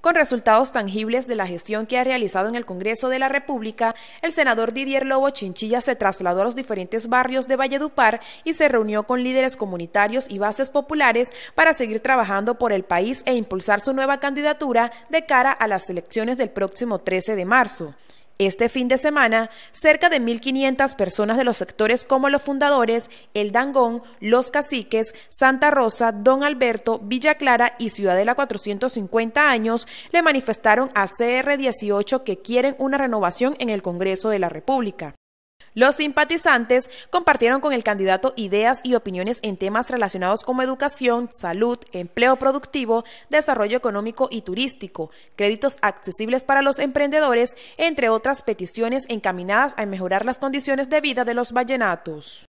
Con resultados tangibles de la gestión que ha realizado en el Congreso de la República, el senador Didier Lobo Chinchilla se trasladó a los diferentes barrios de Valledupar y se reunió con líderes comunitarios y bases populares para seguir trabajando por el país e impulsar su nueva candidatura de cara a las elecciones del próximo 13 de marzo. Este fin de semana, cerca de 1.500 personas de los sectores como los fundadores, El Dangón, Los Caciques, Santa Rosa, Don Alberto, Villa Clara y Ciudadela 450 años le manifestaron a CR18 que quieren una renovación en el Congreso de la República. Los simpatizantes compartieron con el candidato ideas y opiniones en temas relacionados como educación, salud, empleo productivo, desarrollo económico y turístico, créditos accesibles para los emprendedores, entre otras peticiones encaminadas a mejorar las condiciones de vida de los vallenatos.